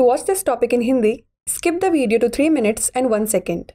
To watch this topic in Hindi, skip the video to 3 minutes and 1 second.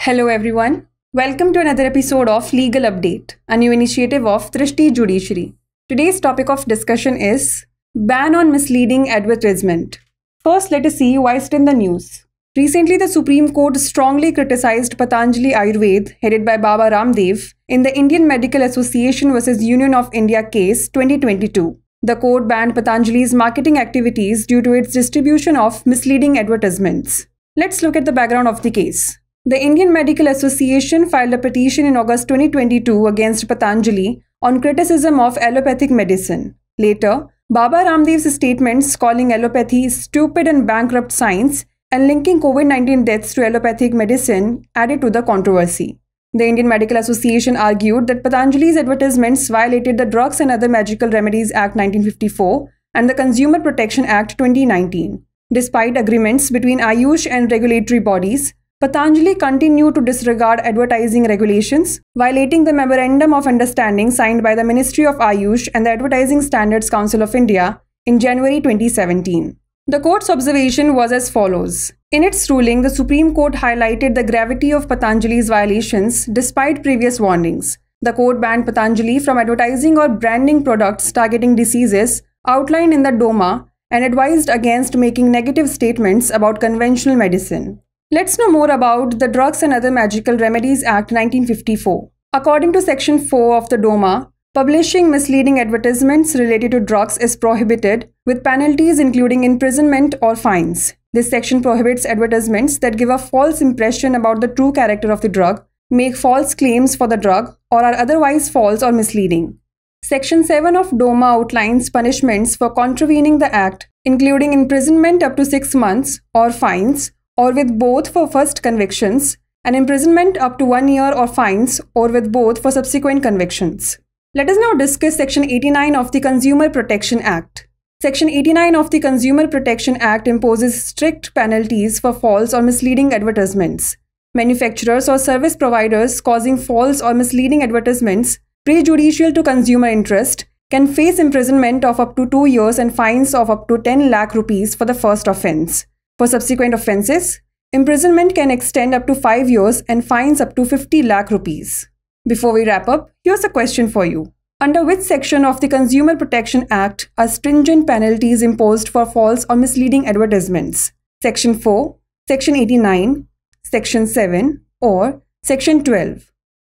Hello everyone. Welcome to another episode of Legal Update, a new initiative of Trishti Judiciary. Today's topic of discussion is Ban on Misleading Advertisement. First, let us see why it's in the news. Recently, the Supreme Court strongly criticized Patanjali Ayurved, headed by Baba Ramdev, in the Indian Medical Association vs Union of India case 2022. The court banned Patanjali's marketing activities due to its distribution of misleading advertisements. Let's look at the background of the case. The Indian Medical Association filed a petition in August 2022 against Patanjali on criticism of allopathic medicine. Later, Baba Ramdev's statements calling allopathy stupid and bankrupt science and linking COVID 19 deaths to allopathic medicine added to the controversy. The Indian Medical Association argued that Patanjali's advertisements violated the Drugs and Other Magical Remedies Act 1954 and the Consumer Protection Act 2019. Despite agreements between Ayush and regulatory bodies, Patanjali continued to disregard advertising regulations, violating the Memorandum of Understanding signed by the Ministry of Ayush and the Advertising Standards Council of India in January 2017. The court's observation was as follows. In its ruling, the Supreme Court highlighted the gravity of Patanjali's violations despite previous warnings. The court banned Patanjali from advertising or branding products targeting diseases outlined in the DOMA and advised against making negative statements about conventional medicine. Let's know more about the Drugs and Other Magical Remedies Act 1954. According to Section 4 of the DOMA, Publishing misleading advertisements related to drugs is prohibited, with penalties including imprisonment or fines. This section prohibits advertisements that give a false impression about the true character of the drug, make false claims for the drug, or are otherwise false or misleading. Section 7 of DOMA outlines punishments for contravening the Act, including imprisonment up to 6 months or fines, or with both for first convictions, and imprisonment up to 1 year or fines, or with both for subsequent convictions. Let us now discuss Section 89 of the Consumer Protection Act. Section 89 of the Consumer Protection Act imposes strict penalties for false or misleading advertisements. Manufacturers or service providers causing false or misleading advertisements prejudicial to consumer interest can face imprisonment of up to 2 years and fines of up to 10 lakh rupees for the first offense. For subsequent offenses, imprisonment can extend up to 5 years and fines up to 50 lakh rupees. Before we wrap up, here's a question for you. Under which section of the Consumer Protection Act are stringent penalties imposed for false or misleading advertisements? Section 4, Section 89, Section 7, or Section 12?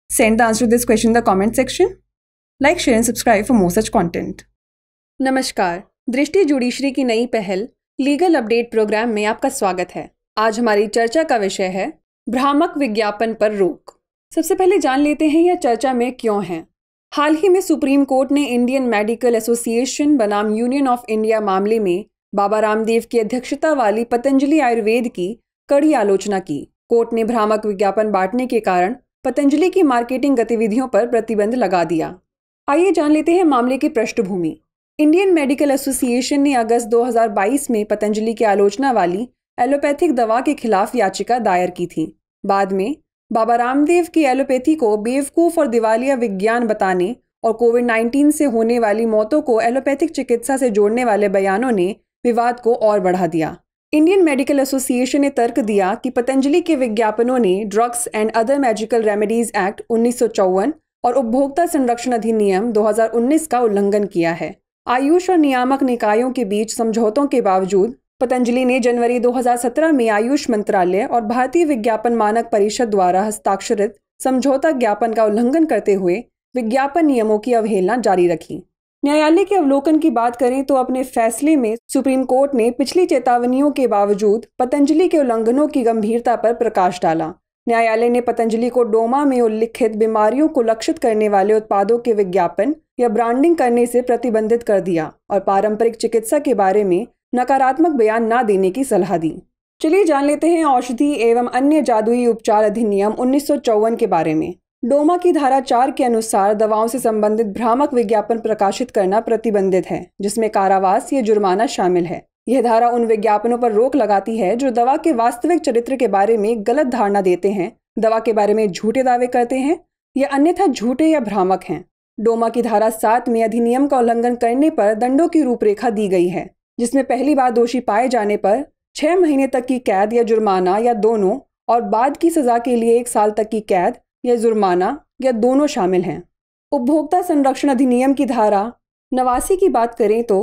Send the answer to this question in the comment section. Like, share, and subscribe for more such content. Namaskar, Drishti judiciary की नई पहल legal update programme में आपका स्वागत है आज हमारी चर्चा का विषय है भ्रामक विज्ञापन पर रोक सबसे पहले जान लेते हैं यह चर्चा में क्यों है हाल ही में सुप्रीम कोर्ट ने इंडियन मेडिकल एसोसिएशन बनाम यूनियन ऑफ इंडिया मामले में बाबा रामदेव की अध्यक्षता वाली पतंजलि आयुर्वेद की कड़ी आलोचना की कोर्ट ने भ्रामक विज्ञापन बांटने के कारण पतंजलि की मार्केटिंग गतिविधियों पर प्रतिबंध लगा दिया आइए जान लेते हैं मामले की पृष्ठभूमि इंडियन मेडिकल एसोसिएशन ने अगस्त 2022 में पतंजलि की आलोचना वाली एलोपैथिक दवा के खिलाफ याचिका दायर की थी बाद में बाबा रामदेव की एलोपैथी को बेवकूफ़ और दिवालिया विज्ञान बताने और कोविड 19 से होने वाली मौतों को एलोपैथिक चिकित्सा से जोड़ने वाले बयानों ने विवाद को और बढ़ा दिया इंडियन मेडिकल एसोसिएशन ने तर्क दिया कि पतंजलि के विज्ञापनों ने drugs and other medical remedies act उन्नीस और उपभोक्ता संरक्षण अधिनियम 2019 का उल्लंघन किया है आयुष और नियामक निकायों के बीच समझौतों के बावजूद पतंजलि ने जनवरी 2017 में आयुष मंत्रालय और भारतीय विज्ञापन मानक परिषद द्वारा हस्ताक्षरित समझौता ज्ञापन का उल्लंघन करते हुए विज्ञापन नियमों की अवहेलना जारी रखी न्यायालय के अवलोकन की बात करें तो अपने फैसले में सुप्रीम कोर्ट ने पिछली चेतावनियों के बावजूद पतंजलि के उल्लंघनों की गंभीरता पर प्रकाश डाला न्यायालय ने पतंजलि को डोमा में उल्लिखित बीमारियों को लक्षित करने वाले उत्पादों के विज्ञापन या ब्रांडिंग करने से प्रतिबंधित कर दिया और पारंपरिक चिकित्सा के बारे में नकारात्मक बयान ना देने की सलाह दी चलिए जान लेते हैं औषधि एवं अन्य जादुई उपचार अधिनियम उन्नीस के बारे में डोमा की धारा चार के अनुसार दवाओं से संबंधित भ्रामक विज्ञापन प्रकाशित करना प्रतिबंधित है जिसमें कारावास या जुर्माना शामिल है यह धारा उन विज्ञापनों पर रोक लगाती है जो दवा के वास्तविक चरित्र के बारे में गलत धारणा देते हैं दवा के बारे में झूठे दावे करते हैं या अन्यथा झूठे या भ्रामक हैं डोमा की धारा सात में अधिनियम का उल्लंघन करने पर दंडों की रूपरेखा दी गई है जिसमें पहली बार दोषी पाए जाने पर छः महीने तक की कैद या जुर्माना या दोनों और बाद की सजा के लिए एक साल तक की कैद या जुर्माना या दोनों शामिल हैं उपभोक्ता संरक्षण अधिनियम की धारा नवासी की बात करें तो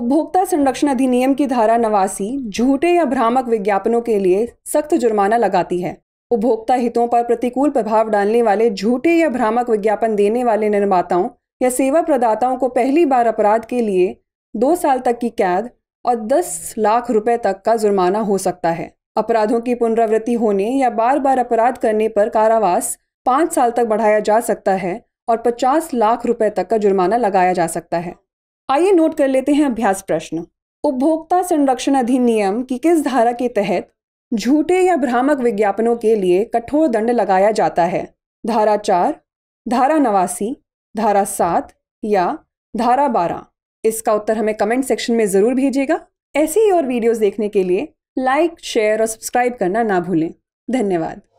उपभोक्ता संरक्षण अधिनियम की धारा नवासी झूठे या भ्रामक विज्ञापनों के लिए सख्त जुर्माना लगाती है उपभोक्ता हितों पर प्रतिकूल प्रभाव डालने वाले झूठे या भ्रामक विज्ञापन देने वाले निर्माताओं या सेवा प्रदाताओं को पहली बार अपराध के लिए दो साल तक की कैद और 10 लाख रुपए तक का जुर्माना हो सकता है अपराधों की पुनरावृत्ति होने या बार बार अपराध करने पर कारावास पाँच साल तक बढ़ाया जा सकता है और पचास लाख रुपए तक का जुर्माना लगाया जा सकता है आइए नोट कर लेते हैं अभ्यास प्रश्न उपभोक्ता संरक्षण अधिनियम की किस धारा के तहत झूठे या भ्रामक विज्ञापनों के लिए कठोर दंड लगाया जाता है धारा चार धारा नवासी धारा सात या धारा बारह इसका उत्तर हमें कमेंट सेक्शन में ज़रूर भेजिएगा ऐसे ही और वीडियोस देखने के लिए लाइक शेयर और सब्सक्राइब करना ना भूलें धन्यवाद